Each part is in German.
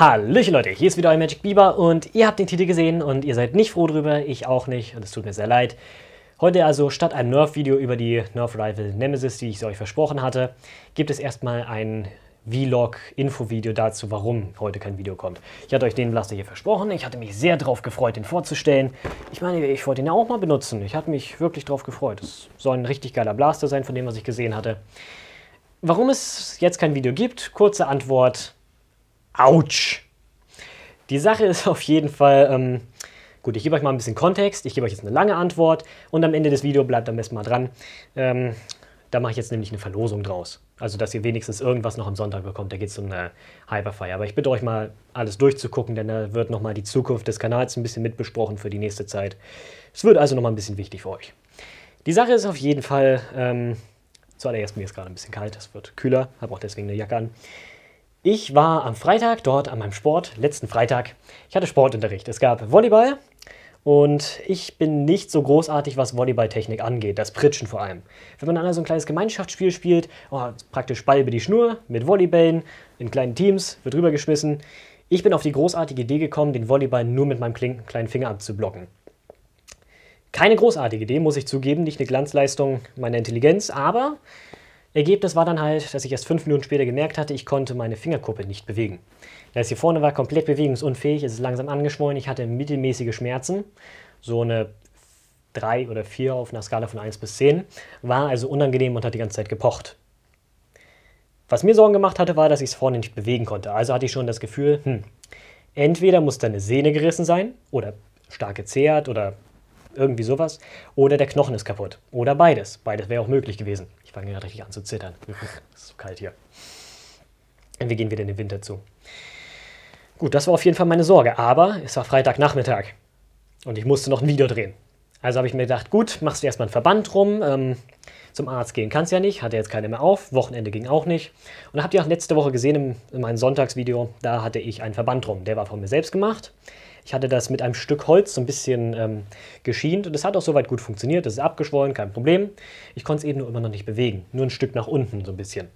Hallöchen Leute, hier ist wieder euer Magic Bieber und ihr habt den Titel gesehen und ihr seid nicht froh drüber, ich auch nicht und es tut mir sehr leid. Heute also statt einem Nerf-Video über die Nerf-Rival Nemesis, die ich euch versprochen hatte, gibt es erstmal ein Vlog-Info-Video dazu, warum heute kein Video kommt. Ich hatte euch den Blaster hier versprochen, ich hatte mich sehr darauf gefreut, den vorzustellen. Ich meine, ich wollte ihn ja auch mal benutzen, ich hatte mich wirklich darauf gefreut. Es soll ein richtig geiler Blaster sein von dem, was ich gesehen hatte. Warum es jetzt kein Video gibt? Kurze Antwort Autsch! Die Sache ist auf jeden Fall, ähm, gut, ich gebe euch mal ein bisschen Kontext, ich gebe euch jetzt eine lange Antwort und am Ende des Videos bleibt am besten mal dran. Ähm, da mache ich jetzt nämlich eine Verlosung draus. Also, dass ihr wenigstens irgendwas noch am Sonntag bekommt. Da geht es um eine Hyperfire. Aber ich bitte euch mal, alles durchzugucken, denn da wird nochmal die Zukunft des Kanals ein bisschen mitbesprochen für die nächste Zeit. Es wird also nochmal ein bisschen wichtig für euch. Die Sache ist auf jeden Fall, ähm, zuallererst mir ist gerade ein bisschen kalt, es wird kühler, habe auch deswegen eine Jacke an. Ich war am Freitag dort an meinem Sport, letzten Freitag. Ich hatte Sportunterricht. Es gab Volleyball und ich bin nicht so großartig, was Volleyballtechnik angeht, das Pritschen vor allem. Wenn man dann so also ein kleines Gemeinschaftsspiel spielt, oh, praktisch Ball über die Schnur mit Volleybällen in kleinen Teams, wird rübergeschmissen. Ich bin auf die großartige Idee gekommen, den Volleyball nur mit meinem kleinen Finger abzublocken. Keine großartige Idee, muss ich zugeben, nicht eine Glanzleistung meiner Intelligenz, aber Ergebnis war dann halt, dass ich erst fünf Minuten später gemerkt hatte, ich konnte meine Fingerkuppe nicht bewegen. Das hier vorne war komplett bewegungsunfähig, es ist langsam angeschwollen, ich hatte mittelmäßige Schmerzen, so eine 3 oder 4 auf einer Skala von 1 bis 10, war also unangenehm und hat die ganze Zeit gepocht. Was mir Sorgen gemacht hatte, war, dass ich es vorne nicht bewegen konnte. Also hatte ich schon das Gefühl, hm, entweder muss da eine Sehne gerissen sein oder stark gezehrt oder irgendwie sowas. Oder der Knochen ist kaputt. Oder beides. Beides wäre auch möglich gewesen. Ich fange gerade richtig an zu zittern. Es ist so kalt hier. Wir gehen wieder in den Winter zu. Gut, das war auf jeden Fall meine Sorge. Aber es war Freitagnachmittag. Und ich musste noch ein Video drehen. Also habe ich mir gedacht, gut, machst du erstmal einen Verband rum. Ähm, zum Arzt gehen kannst ja nicht, hatte jetzt keine mehr auf. Wochenende ging auch nicht. Und da habt ihr auch letzte Woche gesehen in, in meinem Sonntagsvideo, da hatte ich einen Verband rum. Der war von mir selbst gemacht. Ich hatte das mit einem Stück Holz so ein bisschen ähm, geschient und es hat auch soweit gut funktioniert. Es ist abgeschwollen, kein Problem. Ich konnte es eben nur immer noch nicht bewegen, nur ein Stück nach unten so ein bisschen.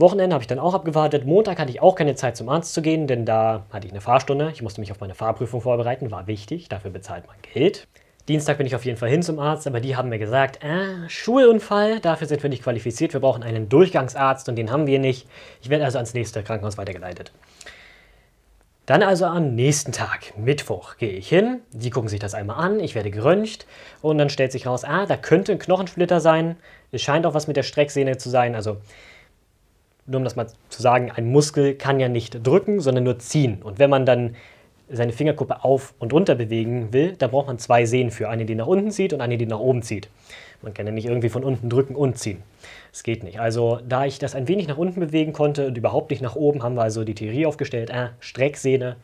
Wochenende habe ich dann auch abgewartet. Montag hatte ich auch keine Zeit zum Arzt zu gehen, denn da hatte ich eine Fahrstunde. Ich musste mich auf meine Fahrprüfung vorbereiten, war wichtig, dafür bezahlt man Geld. Dienstag bin ich auf jeden Fall hin zum Arzt, aber die haben mir gesagt, äh, Schulunfall, dafür sind wir nicht qualifiziert, wir brauchen einen Durchgangsarzt und den haben wir nicht. Ich werde also ans nächste Krankenhaus weitergeleitet. Dann also am nächsten Tag, Mittwoch, gehe ich hin, die gucken sich das einmal an, ich werde geröntgt und dann stellt sich raus, ah, da könnte ein Knochensplitter sein, es scheint auch was mit der Strecksehne zu sein, also nur um das mal zu sagen, ein Muskel kann ja nicht drücken, sondern nur ziehen. Und wenn man dann seine Fingerkuppe auf und runter bewegen will, da braucht man zwei Sehnen für. Eine, die nach unten zieht und eine, die nach oben zieht. Man kann ja nicht irgendwie von unten drücken und ziehen. Es geht nicht. Also da ich das ein wenig nach unten bewegen konnte und überhaupt nicht nach oben, haben wir also die Theorie aufgestellt, äh, Strecksehne,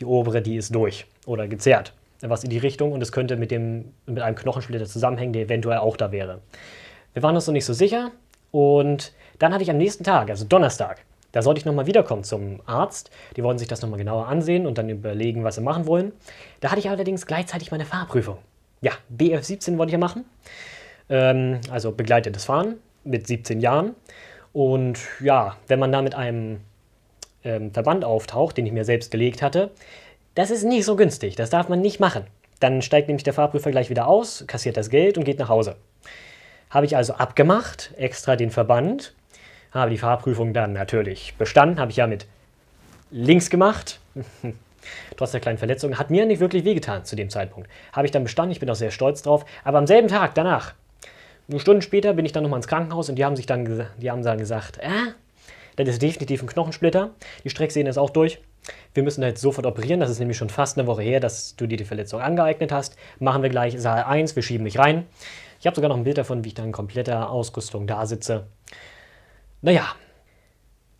die obere, die ist durch oder gezerrt. Was in die Richtung und es könnte mit, dem, mit einem Knochensplitter zusammenhängen, der eventuell auch da wäre. Wir waren uns noch nicht so sicher und dann hatte ich am nächsten Tag, also Donnerstag, da sollte ich nochmal wiederkommen zum Arzt. Die wollten sich das nochmal genauer ansehen und dann überlegen, was sie machen wollen. Da hatte ich allerdings gleichzeitig meine Fahrprüfung. Ja, BF17 wollte ich ja machen. Ähm, also begleitetes Fahren mit 17 Jahren. Und ja, wenn man da mit einem ähm, Verband auftaucht, den ich mir selbst gelegt hatte, das ist nicht so günstig. Das darf man nicht machen. Dann steigt nämlich der Fahrprüfer gleich wieder aus, kassiert das Geld und geht nach Hause. Habe ich also abgemacht, extra den Verband habe die Fahrprüfung dann natürlich bestanden, habe ich ja mit links gemacht. Trotz der kleinen Verletzung hat mir nicht wirklich wehgetan zu dem Zeitpunkt. Habe ich dann bestanden, ich bin auch sehr stolz drauf. Aber am selben Tag danach, nur Stunden später, bin ich dann nochmal ins Krankenhaus und die haben sich dann, die haben dann gesagt, äh, das ist definitiv ein Knochensplitter. Die Strecksehne ist auch durch. Wir müssen da jetzt sofort operieren. Das ist nämlich schon fast eine Woche her, dass du dir die Verletzung angeeignet hast. Machen wir gleich Saal 1, wir schieben dich rein. Ich habe sogar noch ein Bild davon, wie ich dann in kompletter Ausrüstung da sitze. Naja,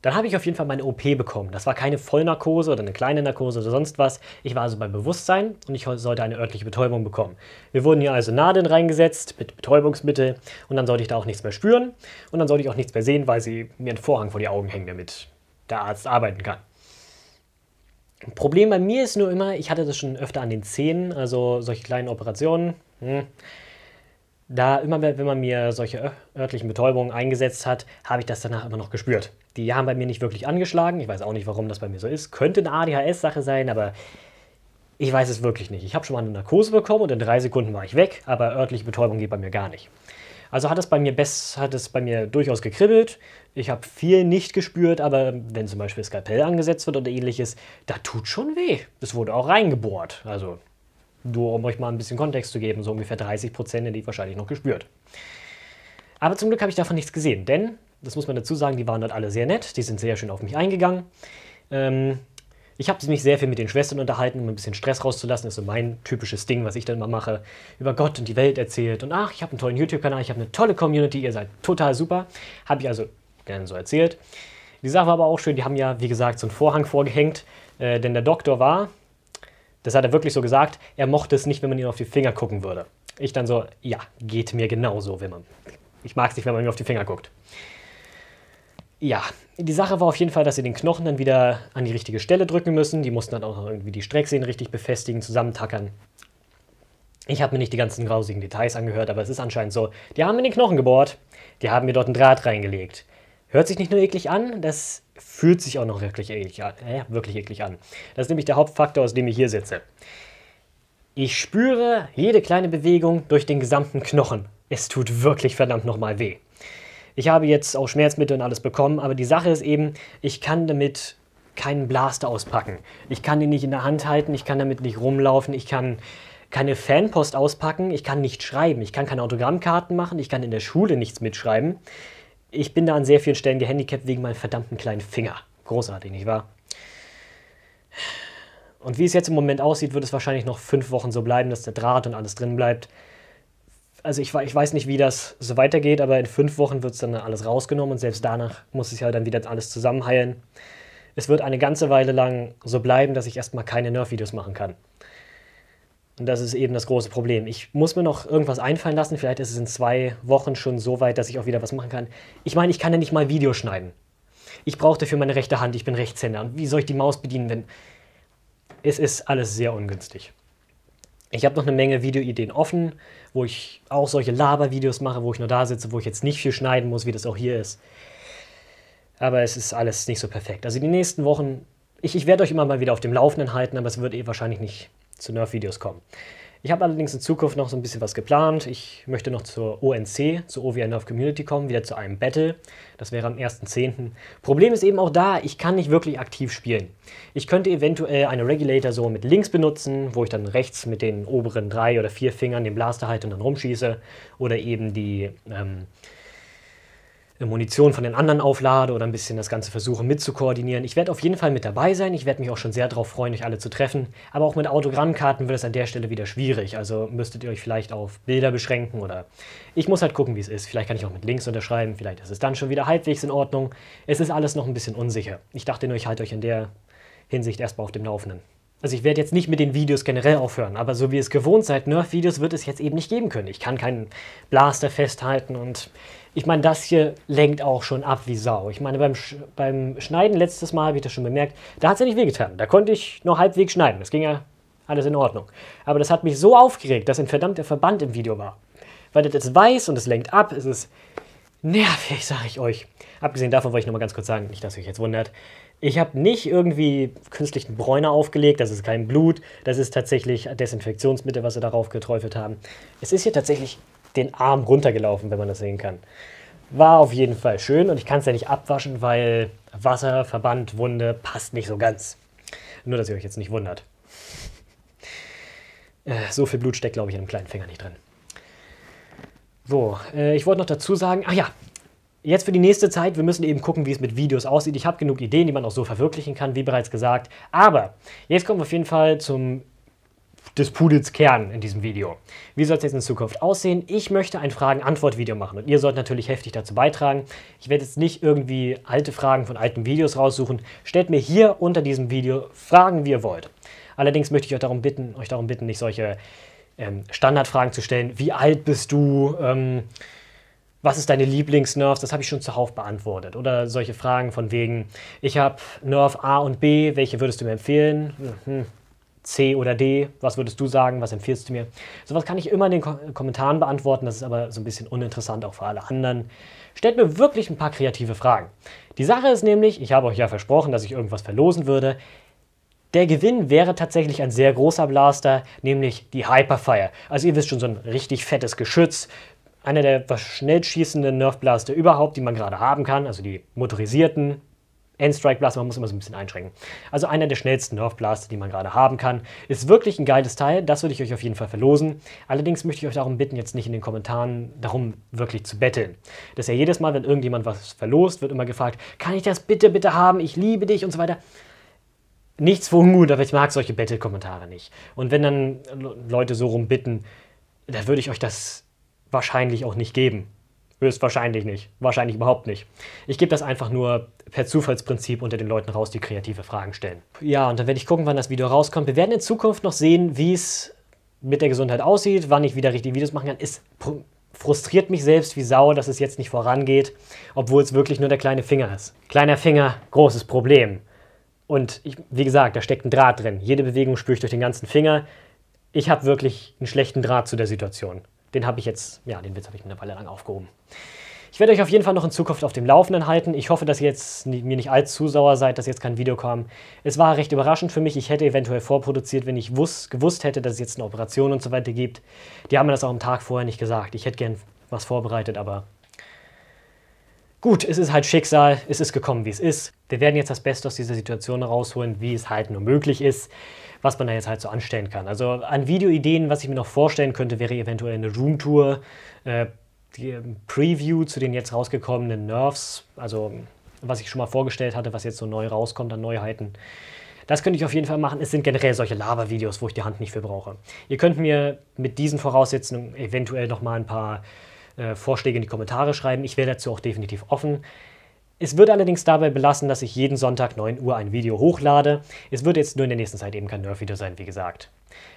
dann habe ich auf jeden Fall meine OP bekommen. Das war keine Vollnarkose oder eine kleine Narkose oder sonst was. Ich war also bei Bewusstsein und ich sollte eine örtliche Betäubung bekommen. Wir wurden hier also Nadeln reingesetzt mit Betäubungsmittel und dann sollte ich da auch nichts mehr spüren und dann sollte ich auch nichts mehr sehen, weil sie mir einen Vorhang vor die Augen hängen, damit der Arzt arbeiten kann. Problem bei mir ist nur immer, ich hatte das schon öfter an den Zähnen, also solche kleinen Operationen. Hm. Da immer, wenn man mir solche örtlichen Betäubungen eingesetzt hat, habe ich das danach immer noch gespürt. Die haben bei mir nicht wirklich angeschlagen. Ich weiß auch nicht, warum das bei mir so ist. Könnte eine ADHS-Sache sein, aber ich weiß es wirklich nicht. Ich habe schon mal eine Narkose bekommen und in drei Sekunden war ich weg, aber örtliche Betäubung geht bei mir gar nicht. Also hat es bei mir best, hat es bei mir durchaus gekribbelt. Ich habe viel nicht gespürt, aber wenn zum Beispiel Skalpell angesetzt wird oder ähnliches, da tut schon weh. Es wurde auch reingebohrt. Also nur um euch mal ein bisschen Kontext zu geben, so ungefähr 30 Prozent hätte ich wahrscheinlich noch gespürt. Aber zum Glück habe ich davon nichts gesehen, denn, das muss man dazu sagen, die waren dort alle sehr nett, die sind sehr schön auf mich eingegangen. Ähm, ich habe mich sehr viel mit den Schwestern unterhalten, um ein bisschen Stress rauszulassen. Das ist so mein typisches Ding, was ich dann mal mache. Über Gott und die Welt erzählt. Und ach, ich habe einen tollen YouTube-Kanal, ich habe eine tolle Community, ihr seid total super. Habe ich also gerne so erzählt. Die Sache war aber auch schön, die haben ja, wie gesagt, so einen Vorhang vorgehängt. Äh, denn der Doktor war, das hat er wirklich so gesagt. Er mochte es nicht, wenn man ihm auf die Finger gucken würde. Ich dann so, ja, geht mir genauso, wenn man. Ich mag es nicht, wenn man mir auf die Finger guckt. Ja, die Sache war auf jeden Fall, dass sie den Knochen dann wieder an die richtige Stelle drücken müssen. Die mussten dann auch noch irgendwie die Strecksehnen richtig befestigen, zusammentackern. Ich habe mir nicht die ganzen grausigen Details angehört, aber es ist anscheinend so. Die haben mir den Knochen gebohrt, die haben mir dort einen Draht reingelegt. Hört sich nicht nur eklig an, das fühlt sich auch noch wirklich eklig an. Äh, wirklich eklig an. Das ist nämlich der Hauptfaktor, aus dem ich hier sitze. Ich spüre jede kleine Bewegung durch den gesamten Knochen. Es tut wirklich verdammt nochmal weh. Ich habe jetzt auch Schmerzmittel und alles bekommen, aber die Sache ist eben, ich kann damit keinen Blaster auspacken. Ich kann ihn nicht in der Hand halten, ich kann damit nicht rumlaufen, ich kann keine Fanpost auspacken, ich kann nicht schreiben, ich kann keine Autogrammkarten machen, ich kann in der Schule nichts mitschreiben ich bin da an sehr vielen Stellen gehandicapt wegen meinem verdammten kleinen Finger. Großartig, nicht wahr? Und wie es jetzt im Moment aussieht, wird es wahrscheinlich noch fünf Wochen so bleiben, dass der Draht und alles drin bleibt. Also ich, ich weiß nicht, wie das so weitergeht, aber in fünf Wochen wird es dann alles rausgenommen und selbst danach muss es ja dann wieder alles zusammenheilen. Es wird eine ganze Weile lang so bleiben, dass ich erstmal keine Nerf-Videos machen kann. Und das ist eben das große Problem. Ich muss mir noch irgendwas einfallen lassen. Vielleicht ist es in zwei Wochen schon so weit, dass ich auch wieder was machen kann. Ich meine, ich kann ja nicht mal Video schneiden. Ich brauche dafür meine rechte Hand. Ich bin Rechtshänder. Und wie soll ich die Maus bedienen, wenn... Es ist alles sehr ungünstig. Ich habe noch eine Menge Videoideen offen, wo ich auch solche Labervideos mache, wo ich nur da sitze, wo ich jetzt nicht viel schneiden muss, wie das auch hier ist. Aber es ist alles nicht so perfekt. Also die nächsten Wochen, ich, ich werde euch immer mal wieder auf dem Laufenden halten, aber es wird eh wahrscheinlich nicht zu Nerf-Videos kommen. Ich habe allerdings in Zukunft noch so ein bisschen was geplant. Ich möchte noch zur ONC, zur OVR Nerf Community kommen, wieder zu einem Battle. Das wäre am 1.10. Problem ist eben auch da, ich kann nicht wirklich aktiv spielen. Ich könnte eventuell eine Regulator so mit links benutzen, wo ich dann rechts mit den oberen drei oder vier Fingern den Blaster halte und dann rumschieße. Oder eben die ähm, Munition von den anderen auflade oder ein bisschen das Ganze versuche mitzukoordinieren. Ich werde auf jeden Fall mit dabei sein. Ich werde mich auch schon sehr darauf freuen, euch alle zu treffen. Aber auch mit Autogrammkarten wird es an der Stelle wieder schwierig. Also müsstet ihr euch vielleicht auf Bilder beschränken oder ich muss halt gucken, wie es ist. Vielleicht kann ich auch mit Links unterschreiben. Vielleicht ist es dann schon wieder halbwegs in Ordnung. Es ist alles noch ein bisschen unsicher. Ich dachte nur, ich halte euch in der Hinsicht erstmal auf dem Laufenden. Also ich werde jetzt nicht mit den Videos generell aufhören, aber so wie es gewohnt seid, Nerf-Videos wird es jetzt eben nicht geben können. Ich kann keinen Blaster festhalten und ich meine, das hier lenkt auch schon ab wie Sau. Ich meine, beim, Sch beim Schneiden letztes Mal, habe ich das schon bemerkt, da hat es ja nicht wehgetan. Da konnte ich nur halbwegs schneiden. Das ging ja alles in Ordnung. Aber das hat mich so aufgeregt, dass ein verdammter Verband im Video war. Weil das ist weiß und es lenkt ab, es ist nervig, sage ich euch. Abgesehen davon wollte ich nochmal ganz kurz sagen, nicht, dass ihr euch jetzt wundert, ich habe nicht irgendwie künstlichen Bräuner aufgelegt, das ist kein Blut, das ist tatsächlich Desinfektionsmittel, was sie darauf geträufelt haben. Es ist hier tatsächlich den Arm runtergelaufen, wenn man das sehen kann. War auf jeden Fall schön und ich kann es ja nicht abwaschen, weil Wasser, Verband, Wunde passt nicht so ganz. Nur, dass ihr euch jetzt nicht wundert. Äh, so viel Blut steckt, glaube ich, in einem kleinen Finger nicht drin. So, äh, ich wollte noch dazu sagen, ach ja, jetzt für die nächste Zeit, wir müssen eben gucken, wie es mit Videos aussieht. Ich habe genug Ideen, die man auch so verwirklichen kann, wie bereits gesagt. Aber jetzt kommen wir auf jeden Fall zum des Pudels Kern in diesem Video. Wie soll es jetzt in Zukunft aussehen? Ich möchte ein Fragen-Antwort-Video machen und ihr sollt natürlich heftig dazu beitragen. Ich werde jetzt nicht irgendwie alte Fragen von alten Videos raussuchen. Stellt mir hier unter diesem Video Fragen, wie ihr wollt. Allerdings möchte ich euch darum bitten, euch darum bitten, nicht solche ähm, Standardfragen zu stellen. Wie alt bist du? Ähm, was ist deine Lieblingsnerf? Das habe ich schon zuhauf beantwortet. Oder solche Fragen von wegen, ich habe Nerf A und B, welche würdest du mir empfehlen? Mhm. C oder D, was würdest du sagen, was empfiehlst du mir? Sowas kann ich immer in den Ko Kommentaren beantworten, das ist aber so ein bisschen uninteressant auch für alle anderen. Stellt mir wirklich ein paar kreative Fragen. Die Sache ist nämlich, ich habe euch ja versprochen, dass ich irgendwas verlosen würde. Der Gewinn wäre tatsächlich ein sehr großer Blaster, nämlich die Hyperfire. Also ihr wisst schon, so ein richtig fettes Geschütz, einer der schnell schießenden Nerf überhaupt, die man gerade haben kann, also die motorisierten, Endstrike Blaster, man muss immer so ein bisschen einschränken. Also einer der schnellsten Nerf Blaster, die man gerade haben kann. Ist wirklich ein geiles Teil, das würde ich euch auf jeden Fall verlosen. Allerdings möchte ich euch darum bitten, jetzt nicht in den Kommentaren darum wirklich zu betteln. Das ist ja jedes Mal, wenn irgendjemand was verlost, wird immer gefragt, kann ich das bitte, bitte haben, ich liebe dich und so weiter. Nichts für ungut, aber ich mag solche Battle-Kommentare nicht. Und wenn dann Leute so rumbitten, dann würde ich euch das wahrscheinlich auch nicht geben. Höchstwahrscheinlich nicht. Wahrscheinlich überhaupt nicht. Ich gebe das einfach nur per Zufallsprinzip unter den Leuten raus, die kreative Fragen stellen. Ja, und dann werde ich gucken, wann das Video rauskommt. Wir werden in Zukunft noch sehen, wie es mit der Gesundheit aussieht, wann ich wieder richtige Videos machen kann. Es frustriert mich selbst wie Sau, dass es jetzt nicht vorangeht, obwohl es wirklich nur der kleine Finger ist. Kleiner Finger, großes Problem. Und ich, wie gesagt, da steckt ein Draht drin. Jede Bewegung spüre ich durch den ganzen Finger. Ich habe wirklich einen schlechten Draht zu der Situation den habe ich jetzt, ja, den Witz habe ich mir eine Weile lang aufgehoben. Ich werde euch auf jeden Fall noch in Zukunft auf dem Laufenden halten. Ich hoffe, dass ihr jetzt mir nicht allzu sauer seid, dass jetzt kein Video kam. Es war recht überraschend für mich. Ich hätte eventuell vorproduziert, wenn ich wusst, gewusst hätte, dass es jetzt eine Operation und so weiter gibt. Die haben mir das auch am Tag vorher nicht gesagt. Ich hätte gern was vorbereitet, aber gut, es ist halt Schicksal. Es ist gekommen, wie es ist. Wir werden jetzt das Beste aus dieser Situation rausholen, wie es halt nur möglich ist was man da jetzt halt so anstellen kann. Also an Videoideen, was ich mir noch vorstellen könnte, wäre eventuell eine Roomtour, äh, die ähm, Preview zu den jetzt rausgekommenen Nerves, also ähm, was ich schon mal vorgestellt hatte, was jetzt so neu rauskommt an Neuheiten. Das könnte ich auf jeden Fall machen. Es sind generell solche Lava-Videos, wo ich die Hand nicht für brauche. Ihr könnt mir mit diesen Voraussetzungen eventuell noch mal ein paar äh, Vorschläge in die Kommentare schreiben. Ich wäre dazu auch definitiv offen. Es wird allerdings dabei belassen, dass ich jeden Sonntag 9 Uhr ein Video hochlade. Es wird jetzt nur in der nächsten Zeit eben kein Nerf-Video sein, wie gesagt.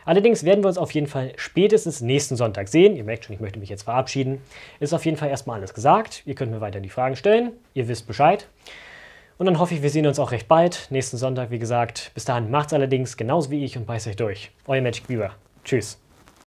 Allerdings werden wir uns auf jeden Fall spätestens nächsten Sonntag sehen. Ihr merkt schon, ich möchte mich jetzt verabschieden. Ist auf jeden Fall erstmal alles gesagt. Ihr könnt mir weiter die Fragen stellen. Ihr wisst Bescheid. Und dann hoffe ich, wir sehen uns auch recht bald. Nächsten Sonntag, wie gesagt. Bis dahin macht's allerdings genauso wie ich und beißt euch durch. Euer Magic Beaver. Tschüss.